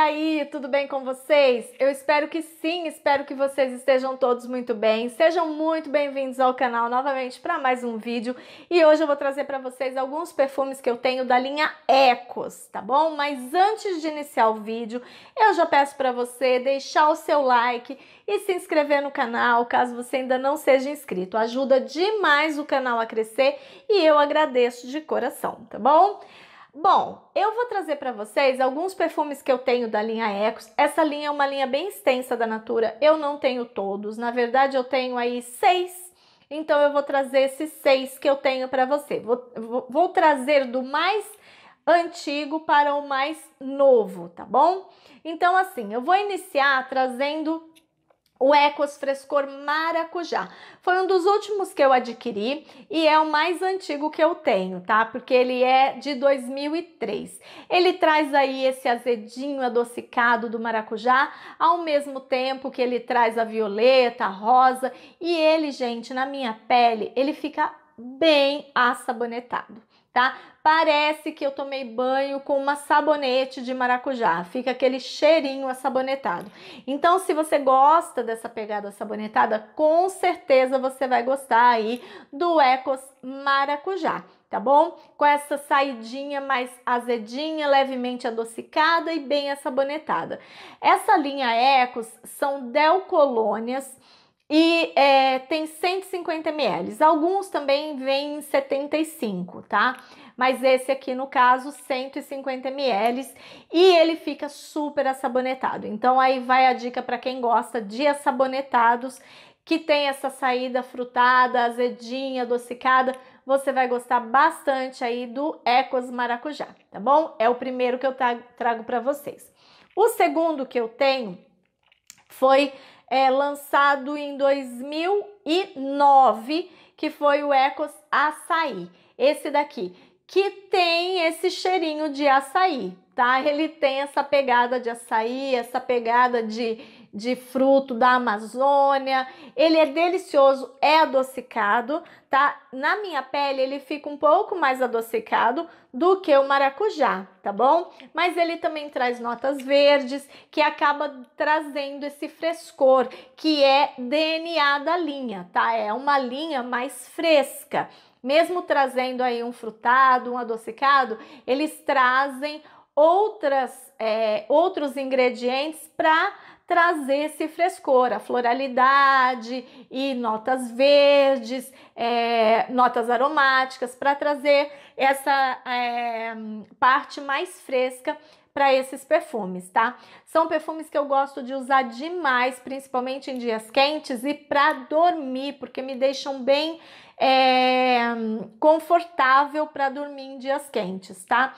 aí, tudo bem com vocês? Eu espero que sim, espero que vocês estejam todos muito bem. Sejam muito bem-vindos ao canal novamente para mais um vídeo. E hoje eu vou trazer para vocês alguns perfumes que eu tenho da linha Ecos, tá bom? Mas antes de iniciar o vídeo, eu já peço para você deixar o seu like e se inscrever no canal, caso você ainda não seja inscrito. Ajuda demais o canal a crescer e eu agradeço de coração, tá bom? Bom, eu vou trazer para vocês alguns perfumes que eu tenho da linha Ecos. Essa linha é uma linha bem extensa da Natura. Eu não tenho todos, na verdade eu tenho aí seis. Então eu vou trazer esses seis que eu tenho para você. Vou, vou, trazer do mais antigo para o mais novo, tá bom? Então assim, eu vou iniciar trazendo o Ecos Frescor Maracujá. Foi um dos últimos que eu adquiri e é o mais antigo que eu tenho, tá? Porque ele é de 2003. Ele traz aí esse azedinho adocicado do maracujá, ao mesmo tempo que ele traz a violeta, a rosa, e ele, gente, na minha pele, ele fica bem assabonetado tá? Parece que eu tomei banho com uma sabonete de maracujá, fica aquele cheirinho assabonetado. Então, se você gosta dessa pegada assabonetada, com certeza você vai gostar aí do Ecos Maracujá tá bom? Com essa saidinha mais azedinha, levemente adocicada e bem assabonetada. Essa linha Ecos são Del Colônias e é, tem 150 ml. Alguns também vêm em 75, tá? Mas esse aqui, no caso, 150 ml e ele fica super assabonetado. Então, aí vai a dica para quem gosta de assabonetados que tem essa saída frutada, azedinha, adocicada. Você vai gostar bastante aí do Ecos Maracujá, tá bom? É o primeiro que eu trago para vocês. O segundo que eu tenho foi é, lançado em 2009, que foi o Ecos Açaí. Esse daqui, que tem esse cheirinho de açaí, tá? Ele tem essa pegada de açaí, essa pegada de de fruto da Amazônia. Ele é delicioso, é adocicado, tá? Na minha pele ele fica um pouco mais adocicado do que o maracujá, tá bom? Mas ele também traz notas verdes, que acaba trazendo esse frescor, que é DNA da linha, tá? É uma linha mais fresca. Mesmo trazendo aí um frutado, um adocicado, eles trazem outras, é, outros ingredientes para trazer esse frescor, a floralidade e notas verdes, é, notas aromáticas, para trazer essa é, parte mais fresca para esses perfumes, tá? São perfumes que eu gosto de usar demais, principalmente em dias quentes e para dormir, porque me deixam bem é, confortável para dormir em dias quentes, tá?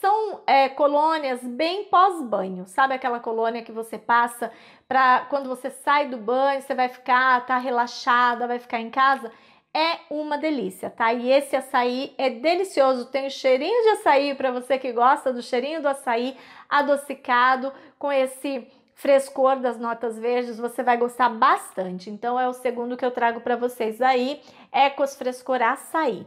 são é, colônias bem pós-banho, sabe aquela colônia que você passa para quando você sai do banho, você vai ficar, tá relaxada, vai ficar em casa? É uma delícia, tá? E esse açaí é delicioso, tem o um cheirinho de açaí para você que gosta do cheirinho do açaí adocicado com esse frescor das notas verdes, você vai gostar bastante. Então é o segundo que eu trago para vocês aí, Ecos Frescor Açaí.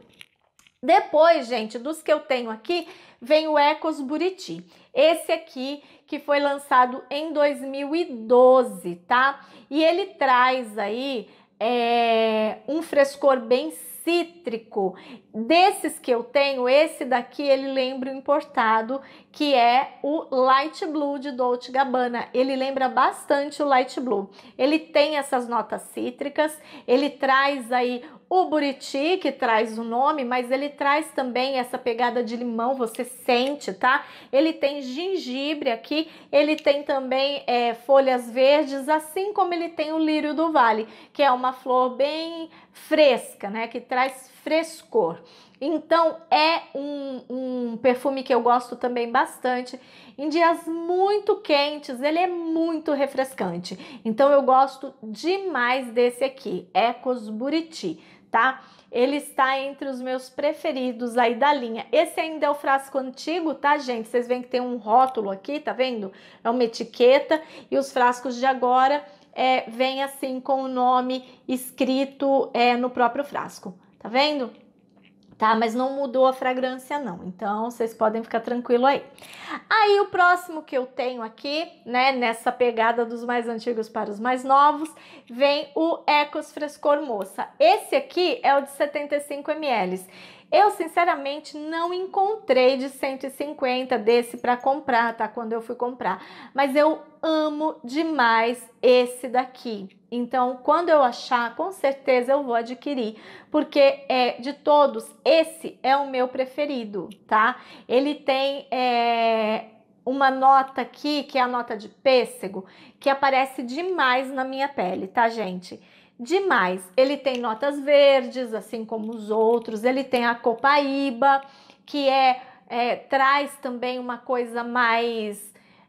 Depois, gente, dos que eu tenho aqui, vem o Ecos Buriti. Esse aqui que foi lançado em 2012, tá? E ele traz aí é, um frescor bem cítrico. Desses que eu tenho, esse daqui ele lembra o importado, que é o Light Blue de Dolce Gabbana. Ele lembra bastante o Light Blue. Ele tem essas notas cítricas, ele traz aí o buriti, que traz o nome, mas ele traz também essa pegada de limão, você sente, tá? Ele tem gengibre aqui, ele tem também é, folhas verdes, assim como ele tem o lírio do vale, que é uma flor bem fresca, né? Que traz frescor. Então é um, um, perfume que eu gosto também bastante. Em dias muito quentes, ele é muito refrescante. Então eu gosto demais desse aqui, Ecos Buriti, tá? Ele está entre os meus preferidos aí da linha. Esse ainda é o frasco antigo, tá, gente? Vocês veem que tem um rótulo aqui, tá vendo? É uma etiqueta. E os frascos de agora é, vem assim com o nome escrito é, no próprio frasco, tá vendo? Tá, mas não mudou a fragrância não, então vocês podem ficar tranquilo aí. Aí o próximo que eu tenho aqui, né, nessa pegada dos mais antigos para os mais novos, vem o Ecos Frescor Moça. Esse aqui é o de 75 ml. Eu, sinceramente, não encontrei de 150 desse para comprar, tá? Quando eu fui comprar. Mas eu amo demais esse daqui. Então, quando eu achar, com certeza eu vou adquirir, porque é de todos, esse é o meu preferido, tá? Ele tem é, uma nota aqui, que é a nota de pêssego, que aparece demais na minha pele, tá, gente? demais. Ele tem notas verdes, assim como os outros, ele tem a copaíba, que é, é traz também uma coisa mais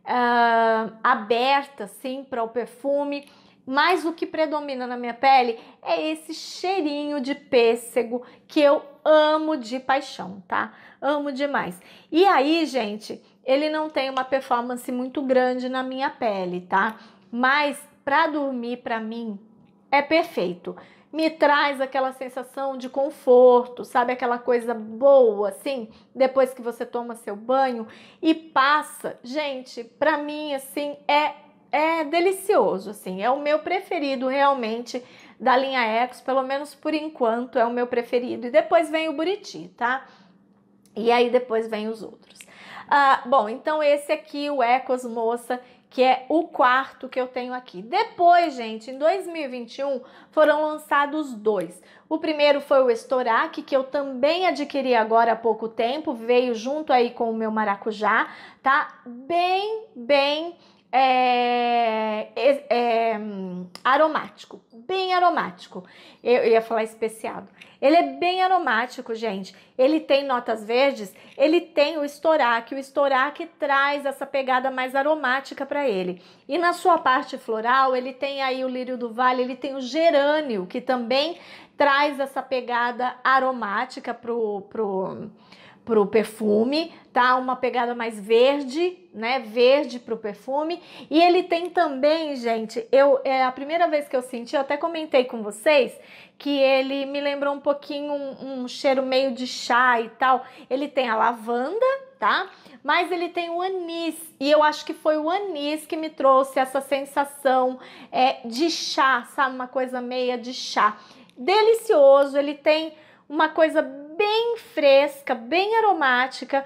uh, aberta, assim, para o perfume. Mas o que predomina na minha pele é esse cheirinho de pêssego que eu amo de paixão, tá? Amo demais. E aí, gente, ele não tem uma performance muito grande na minha pele, tá? Mas para dormir, para mim, é perfeito. Me traz aquela sensação de conforto, sabe? Aquela coisa boa, assim, depois que você toma seu banho e passa. Gente, para mim, assim, é, é delicioso, assim. É o meu preferido, realmente, da linha Ecos, pelo menos por enquanto, é o meu preferido. E depois vem o Buriti, tá? E aí depois vem os outros. Ah, bom, então esse aqui, o Ecos Moça, que é o quarto que eu tenho aqui. Depois, gente, em 2021 foram lançados dois. O primeiro foi o Estorac, que eu também adquiri agora há pouco tempo, veio junto aí com o meu maracujá, tá? Bem, bem é, é, é, aromático bem aromático. Eu, eu ia falar especiado. Ele é bem aromático, gente. Ele tem notas verdes, ele tem o estoraque. O estoraque traz essa pegada mais aromática para ele. E na sua parte floral, ele tem aí o lírio do vale, ele tem o gerânio, que também traz essa pegada aromática pro, pro para o perfume, tá? Uma pegada mais verde, né? Verde para o perfume. E ele tem também, gente, eu é a primeira vez que eu senti, eu até comentei com vocês que ele me lembrou um pouquinho um, um cheiro meio de chá e tal. Ele tem a lavanda, tá? Mas ele tem o anis e eu acho que foi o anis que me trouxe essa sensação é, de chá, sabe? Uma coisa meia de chá. Delicioso, ele tem uma coisa bem fresca, bem aromática.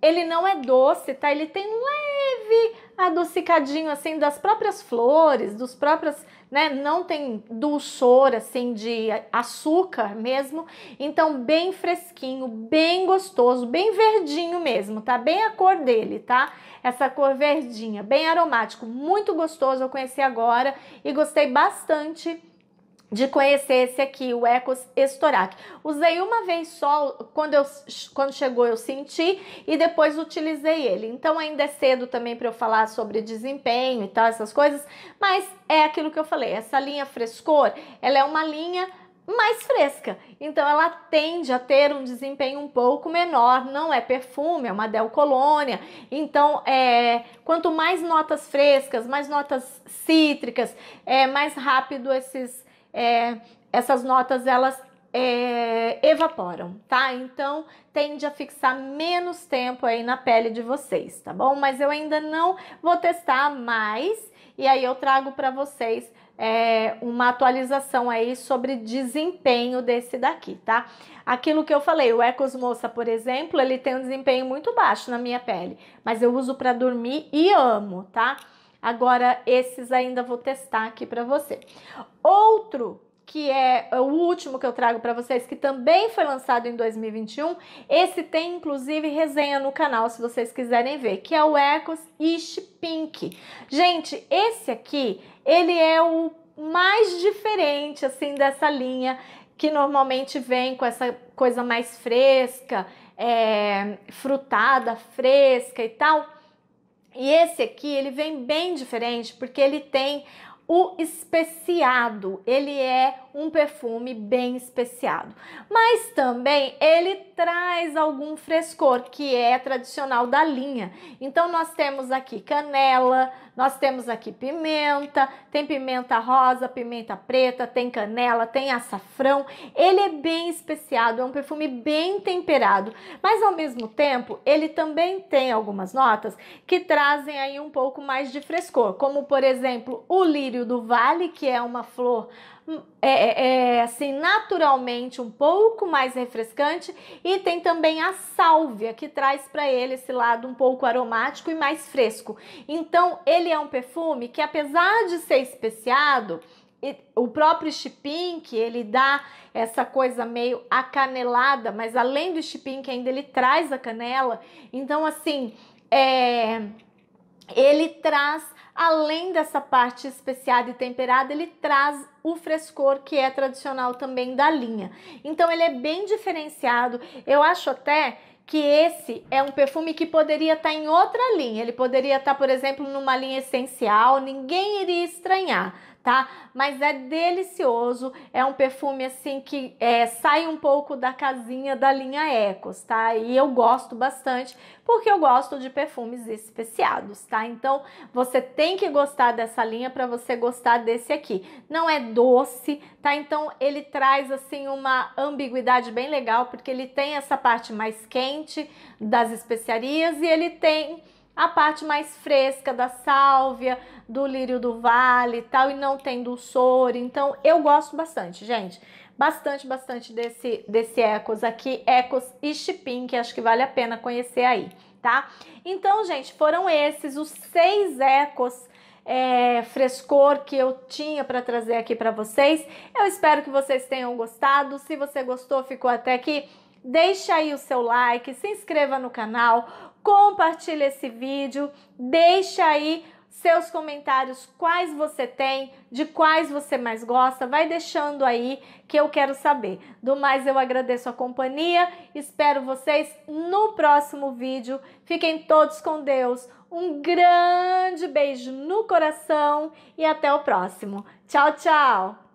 Ele não é doce, tá? Ele tem um leve adocicadinho assim das próprias flores, dos próprios, né? Não tem dulçor assim de açúcar mesmo. Então bem fresquinho, bem gostoso, bem verdinho mesmo, tá? Bem a cor dele, tá? Essa cor verdinha, bem aromático, muito gostoso. Eu conheci agora e gostei bastante de conhecer esse aqui, o Ecos Estorac. Usei uma vez só, quando, eu, quando chegou eu senti e depois utilizei ele. Então ainda é cedo também para eu falar sobre desempenho e tal, essas coisas, mas é aquilo que eu falei, essa linha frescor, ela é uma linha mais fresca. Então ela tende a ter um desempenho um pouco menor, não é perfume, é uma Del Colônia. Então, é, quanto mais notas frescas, mais notas cítricas, é mais rápido esses é, essas notas elas é, evaporam, tá? Então tende a fixar menos tempo aí na pele de vocês, tá bom? Mas eu ainda não vou testar mais e aí eu trago para vocês é, uma atualização aí sobre desempenho desse daqui, tá? Aquilo que eu falei, o Ecos Moça, por exemplo, ele tem um desempenho muito baixo na minha pele, mas eu uso para dormir e amo, tá? Agora, esses ainda vou testar aqui para você. Outro que é o último que eu trago para vocês, que também foi lançado em 2021. Esse tem inclusive resenha no canal, se vocês quiserem ver, que é o Ecos Ish Pink. Gente, esse aqui, ele é o mais diferente assim dessa linha que normalmente vem com essa coisa mais fresca, é, frutada, fresca e tal. E esse aqui, ele vem bem diferente porque ele tem o especiado, ele é um perfume bem especiado, mas também ele traz algum frescor que é tradicional da linha. Então nós temos aqui canela, nós temos aqui pimenta, tem pimenta rosa, pimenta preta, tem canela, tem açafrão. Ele é bem especiado, é um perfume bem temperado, mas ao mesmo tempo ele também tem algumas notas que trazem aí um pouco mais de frescor, como por exemplo o lírio do vale, que é uma flor é, é, é, assim naturalmente um pouco mais refrescante e tem também a sálvia que traz para ele esse lado um pouco aromático e mais fresco. Então ele é um perfume que apesar de ser especiado, o próprio chipink ele dá essa coisa meio acanelada, mas além do chipink ainda ele traz a canela. Então assim, é, ele traz Além dessa parte especiada e temperada, ele traz o frescor que é tradicional também da linha. Então ele é bem diferenciado. Eu acho até que esse é um perfume que poderia estar tá em outra linha. Ele poderia estar, tá, por exemplo, numa linha essencial, ninguém iria estranhar tá? Mas é delicioso, é um perfume assim que é, sai um pouco da casinha da linha Ecos, tá? E eu gosto bastante porque eu gosto de perfumes especiados, tá? Então você tem que gostar dessa linha para você gostar desse aqui. Não é doce, tá? Então ele traz assim uma ambiguidade bem legal porque ele tem essa parte mais quente das especiarias e ele tem a parte mais fresca da sálvia, do lírio do vale e tal, e não tem dulçor. Então, eu gosto bastante, gente. Bastante, bastante desse, desse Ecos aqui, Ecos e Chipim, que acho que vale a pena conhecer aí, tá? Então, gente, foram esses os seis Ecos é, frescor que eu tinha para trazer aqui para vocês. Eu espero que vocês tenham gostado. Se você gostou, ficou até aqui, deixa aí o seu like, se inscreva no canal, compartilha esse vídeo, deixa aí seus comentários, quais você tem, de quais você mais gosta, vai deixando aí que eu quero saber. Do mais, eu agradeço a companhia, espero vocês no próximo vídeo. Fiquem todos com Deus, um grande beijo no coração e até o próximo. Tchau, tchau!